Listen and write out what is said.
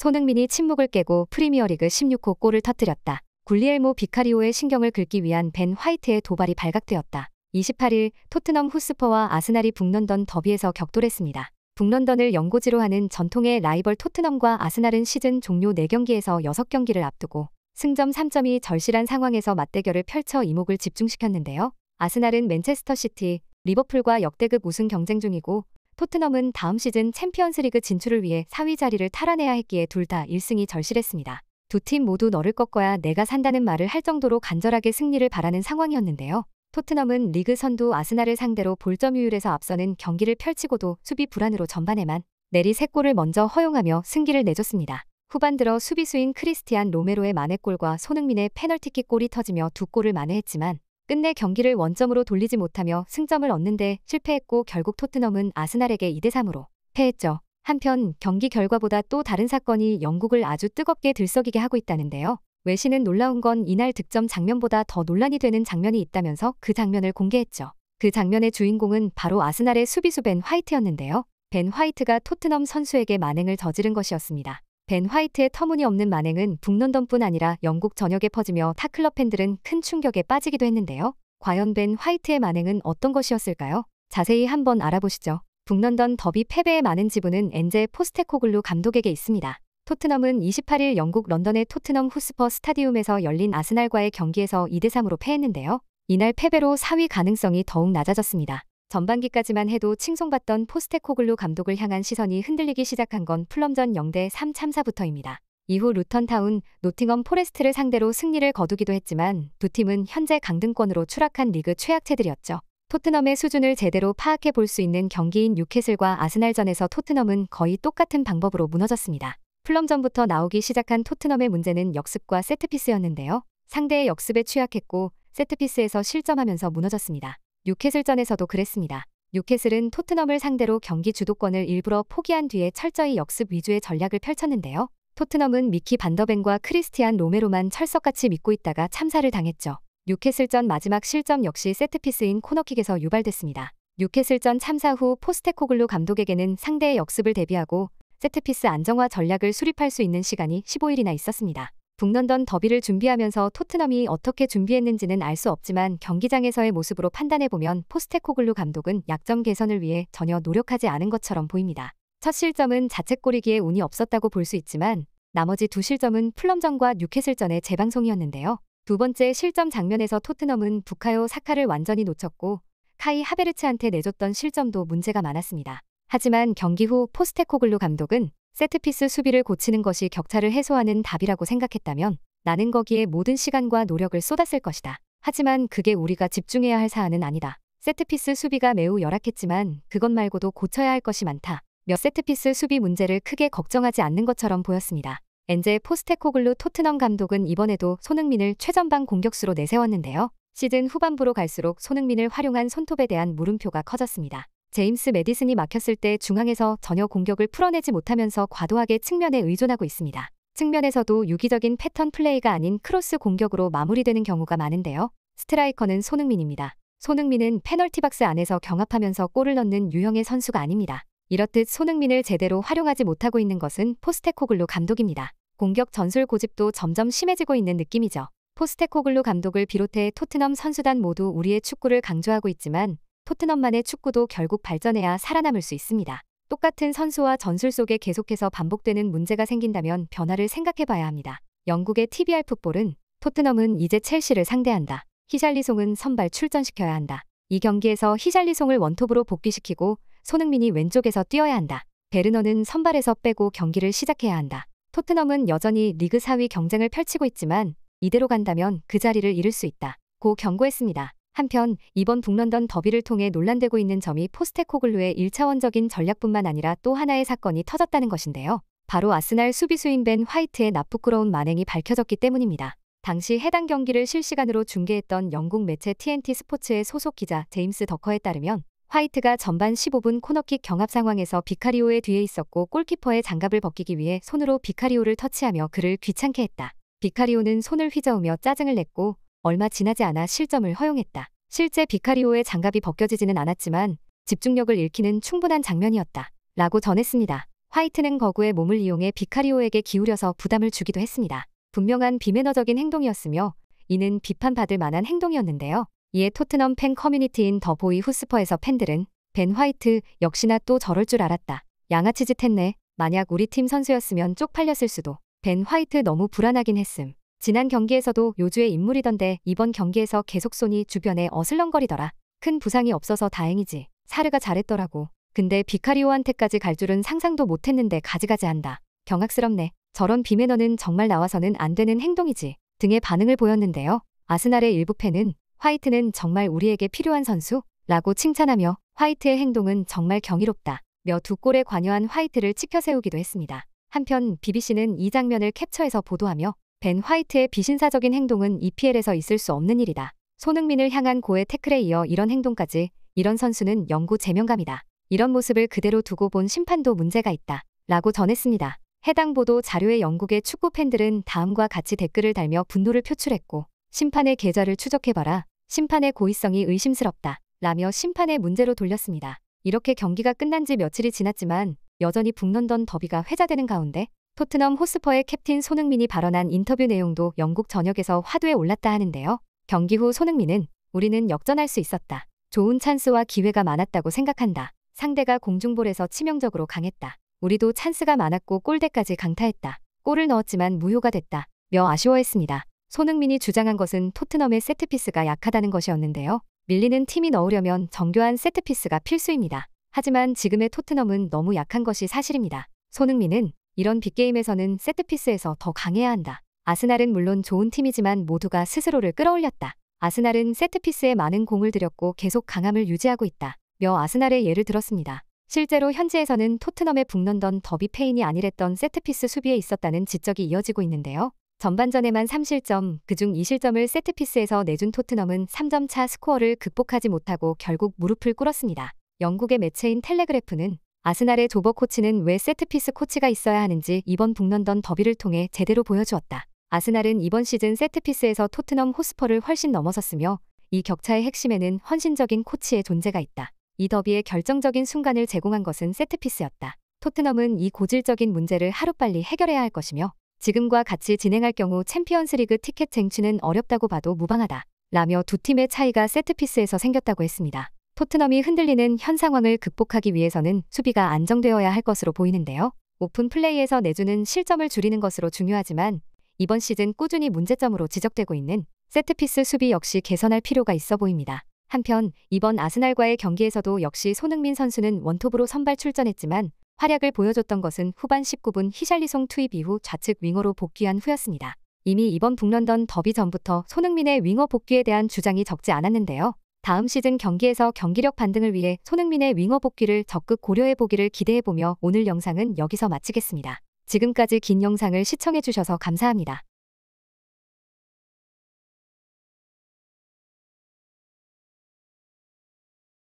손흥민이 침묵을 깨고 프리미어리그 16호 골을 터뜨렸다. 굴리엘모 비카리오의 신경을 긁기 위한 벤 화이트의 도발이 발각되었다. 28일 토트넘 후스퍼와 아스날이 북런던 더비에서 격돌했습니다. 북런던을 연고지로 하는 전통의 라이벌 토트넘과 아스날은 시즌 종료 4경기에서 6경기를 앞두고 승점 3점이 절실한 상황에서 맞대결을 펼쳐 이목을 집중시켰는데요. 아스날은 맨체스터 시티, 리버풀과 역대급 우승 경쟁 중이고 토트넘은 다음 시즌 챔피언스리그 진출을 위해 4위 자리를 탈환해야 했기에 둘 다 1승이 절실했습니다. 두 팀 모두 너를 꺾어야 내가 산다는 말을 할 정도로 간절하게 승리를 바라는 상황이었는데요. 토트넘은 리그 선두 아스날을 상대로 볼점유율에서 앞서는 경기를 펼치고도 수비 불안으로 전반에만 내리 3골을 먼저 허용하며 승기를 내줬습니다. 후반 들어 수비수인 크리스티안 로메로의 만회골과 손흥민의 페널티킥 골이 터지며 두 골을 만회했지만 끝내 경기를 원점으로 돌리지 못하며 승점을 얻는데 실패했고 결국 토트넘은 아스날에게 2대3으로 패했죠. 한편 경기 결과보다 또 다른 사건이 영국을 아주 뜨겁게 들썩이게 하고 있다는데요. 외신은 놀라운 건 이날 득점 장면보다 더 논란이 되는 장면이 있다면서 그 장면을 공개했죠. 그 장면의 주인공은 바로 아스날의 수비수 벤 화이트였는데요. 벤 화이트가 토트넘 선수에게 만행을 저지른 것이었습니다. 벤 화이트의 터무니없는 만행은 북런던뿐 아니라 영국 전역에 퍼지며 타클럽 팬들은 큰 충격에 빠지기도 했는데요. 과연 벤 화이트의 만행은 어떤 것이었을까요? 자세히 한번 알아보시죠. 북런던 더비 패배의 많은 지분은 엔제 포스테코글루 감독에게 있습니다. 토트넘은 28일 영국 런던의 토트넘 후스퍼 스타디움에서 열린 아스날과의 경기에서 2대3으로 패했는데요. 이날 패배로 4위 가능성이 더욱 낮아졌습니다. 전반기까지만 해도 칭송받던 포스테코글루 감독을 향한 시선이 흔들리기 시작한 건 플럼전 0대 3 참사부터입니다. 이후 루턴타운, 노팅엄 포레스트를 상대로 승리를 거두기도 했지만 두 팀은 현재 강등권으로 추락한 리그 최약체들이었죠. 토트넘의 수준을 제대로 파악해 볼 수 있는 경기인 뉴캐슬과 아스날전에서 토트넘은 거의 똑같은 방법으로 무너졌습니다. 플럼전부터 나오기 시작한 토트넘의 문제는 역습과 세트피스였는데요. 상대의 역습에 취약했고 세트피스에서 실점하면서 무너졌습니다. 뉴캐슬전에서도 그랬습니다. 뉴캐슬은 토트넘을 상대로 경기 주도권을 일부러 포기한 뒤에 철저히 역습 위주의 전략을 펼쳤는데요. 토트넘은 미키 반더벤과 크리스티안 로메로만 철석같이 믿고 있다가 참사를 당했죠. 뉴캐슬전 마지막 실점 역시 세트피스인 코너킥에서 유발됐습니다. 뉴캐슬전 참사 후 포스테코글루 감독에게는 상대의 역습을 대비하고 세트피스 안정화 전략을 수립할 수 있는 시간이 15일이나 있었습니다. 북런던 더비를 준비하면서 토트넘이 어떻게 준비했는지는 알 수 없지만 경기장에서의 모습으로 판단해보면 포스테코글루 감독은 약점 개선을 위해 전혀 노력하지 않은 것처럼 보입니다. 첫 실점은 자책골이기에 운이 없었다고 볼 수 있지만 나머지 두 실점은 플럼전과 뉴캐슬전의 재방송이었는데요. 두 번째 실점 장면에서 토트넘은 부카요 사카를 완전히 놓쳤고 카이 하베르츠한테 내줬던 실점도 문제가 많았습니다. 하지만 경기 후 포스테코글루 감독은 세트피스 수비를 고치는 것이 격차를 해소하는 답이라고 생각했다면 나는 거기에 모든 시간과 노력을 쏟았을 것이다. 하지만 그게 우리가 집중해야 할 사안은 아니다. 세트피스 수비가 매우 열악했지만 그것 말고도 고쳐야 할 것이 많다. 몇 세트피스 수비 문제를 크게 걱정하지 않는 것처럼 보였습니다. 엔제 포스테코글루 토트넘 감독은 이번에도 손흥민을 최전방 공격수로 내세웠는데요. 시즌 후반부로 갈수록 손흥민을 활용한 손톱에 대한 물음표가 커졌습니다. 제임스 메디슨이 막혔을 때 중앙에서 전혀 공격을 풀어내지 못하면서 과도하게 측면에 의존하고 있습니다. 측면에서도 유기적인 패턴 플레이가 아닌 크로스 공격으로 마무리되는 경우가 많은데요. 스트라이커는 손흥민입니다. 손흥민은 페널티박스 안에서 경합하면서 골을 넣는 유형의 선수가 아닙니다. 이렇듯 손흥민을 제대로 활용하지 못하고 있는 것은 포스테코글루 감독입니다. 공격 전술 고집도 점점 심해지고 있는 느낌이죠. 포스테코글루 감독을 비롯해 토트넘 선수단 모두 우리의 축구를 강조하고 있지만 토트넘만의 축구도 결국 발전해야 살아남을 수 있습니다. 똑같은 선수와 전술 속에 계속해서 반복되는 문제가 생긴다면 변화를 생각해봐야 합니다. 영국의 TBR 풋볼은 토트넘은 이제 첼시를 상대한다. 히샬리송은 선발 출전시켜야 한다. 이 경기에서 히샬리송을 원톱으로 복귀시키고 손흥민이 왼쪽에서 뛰어야 한다. 베르너는 선발에서 빼고 경기를 시작해야 한다. 토트넘은 여전히 리그 4위 경쟁을 펼치고 있지만 이대로 간다면 그 자리를 잃을 수 있다. 고 경고했습니다. 한편 이번 북런던 더비를 통해 논란되고 있는 점이 포스테코글루의 1차원적인 전략뿐만 아니라 또 하나의 사건이 터졌다는 것인데요. 바로 아스날 수비수인 벤 화이트의 나쁘끄러운 만행이 밝혀졌기 때문입니다. 당시 해당 경기를 실시간으로 중계했던 영국 매체 TNT 스포츠의 소속 기자 제임스 더커에 따르면 화이트가 전반 15분 코너킥 경합 상황에서 비카리오의 뒤에 있었고 골키퍼의 장갑을 벗기기 위해 손으로 비카리오를 터치하며 그를 귀찮게 했다. 비카리오는 손을 휘저으며 짜증을 냈고 얼마 지나지 않아 실점을 허용했다. 실제 비카리오의 장갑이 벗겨지지는 않았지만 집중력을 잃기는 충분한 장면이었다. 라고 전했습니다. 화이트는 거구의 몸을 이용해 비카리오에게 기울여서 부담을 주기도 했습니다. 분명한 비매너적인 행동이었으며 이는 비판받을 만한 행동이었는데요. 이에 토트넘 팬 커뮤니티인 더 보이 후스퍼에서 팬들은 벤 화이트 역시나 또 저럴 줄 알았다. 양아치짓 했네. 만약 우리 팀 선수였으면 쪽팔렸을 수도. 벤 화이트 너무 불안하긴 했음. 지난 경기에서도 요주의 인물이던데 이번 경기에서 계속 손이 주변에 어슬렁거리더라. 큰 부상이 없어서 다행이지. 사르가 잘했더라고. 근데 비카리오한테까지 갈 줄은 상상도 못했는데 가지가지 한다. 경악스럽네. 저런 비매너는 정말 나와서는 안 되는 행동이지. 등의 반응을 보였는데요. 아스날의 일부 팬은 화이트는 정말 우리에게 필요한 선수? 라고 칭찬하며 화이트의 행동은 정말 경이롭다. 며두 골에 관여한 화이트를 치켜세우기도 했습니다. 한편 BBC는 이 장면을 캡처해서 보도하며 벤 화이트의 비신사적인 행동은 EPL에서 있을 수 없는 일이다. 손흥민을 향한 고의 태클에 이어 이런 행동까지 이런 선수는 영구 제명감이다. 이런 모습을 그대로 두고 본 심판도 문제가 있다. 라고 전했습니다. 해당 보도 자료에 영국의 축구 팬들은 다음과 같이 댓글을 달며 분노를 표출했고 심판의 계좌를 추적해봐라. 심판의 고의성이 의심스럽다. 라며 심판의 문제로 돌렸습니다. 이렇게 경기가 끝난 지 며칠이 지났지만 여전히 북런던 더비가 회자되는 가운데 토트넘 호스퍼의 캡틴 손흥민이 발언한 인터뷰 내용도 영국 전역에서 화두에 올랐다 하는데요. 경기 후 손흥민은 우리는 역전할 수 있었다. 좋은 찬스와 기회가 많았다고 생각한다. 상대가 공중볼에서 치명적으로 강했다. 우리도 찬스가 많았고 골대까지 강타했다. 골을 넣었지만 무효가 됐다. 며 아쉬워했습니다. 손흥민이 주장한 것은 토트넘의 세트피스가 약하다는 것이었는데요. 밀리는 팀이 넣으려면 정교한 세트피스가 필수입니다. 하지만 지금의 토트넘은 너무 약한 것이 사실입니다. 손흥민은 이런 빅게임에서는 세트피스에서 더 강해야 한다. 아스날은 물론 좋은 팀이지만 모두가 스스로를 끌어올렸다. 아스날은 세트피스에 많은 공을 들였고 계속 강함을 유지하고 있다. 며 아스날의 예를 들었습니다. 실제로 현지에서는 토트넘의 북런던 더비 페인이 아니랬던 세트피스 수비에 있었다는 지적이 이어지고 있는데요. 전반전에만 3실점, 그중 2실점을 세트피스에서 내준 토트넘은 3점 차 스코어를 극복하지 못하고 결국 무릎을 꿇었습니다. 영국의 매체인 텔레그래프는 아스날의 조버 코치는 왜 세트피스 코치가 있어야 하는지 이번 북런던 더비를 통해 제대로 보여주었다. 아스날은 이번 시즌 세트피스에서 토트넘 호스퍼를 훨씬 넘어섰으며 이 격차의 핵심에는 헌신적인 코치의 존재가 있다. 이 더비의 결정적인 순간을 제공한 것은 세트피스였다. 토트넘은 이 고질적인 문제를 하루빨리 해결해야 할 것이며 지금과 같이 진행할 경우 챔피언스리그 티켓 쟁취는 어렵다고 봐도 무방하다. 라며 두 팀의 차이가 세트피스에서 생겼다고 했습니다. 토트넘이 흔들리는 현 상황을 극복하기 위해서는 수비가 안정되어야 할 것으로 보이는데요. 오픈 플레이에서 내주는 실점을 줄이는 것으로 중요하지만 이번 시즌 꾸준히 문제점으로 지적되고 있는 세트피스 수비 역시 개선할 필요가 있어 보입니다. 한편 이번 아스날과의 경기에서도 역시 손흥민 선수는 원톱으로 선발 출전했지만 활약을 보여줬던 것은 후반 19분 히샬리송 투입 이후 좌측 윙어로 복귀한 후였습니다. 이미 이번 북런던 더비 전부터 손흥민의 윙어 복귀에 대한 주장이 적지 않았는데요. 다음 시즌 경기에서 경기력 반등을 위해 손흥민의 윙어 복귀를 적극 고려해보기를 기대해보며 오늘 영상은 여기서 마치겠습니다. 지금까지 긴 영상을 시청해주셔서 감사합니다.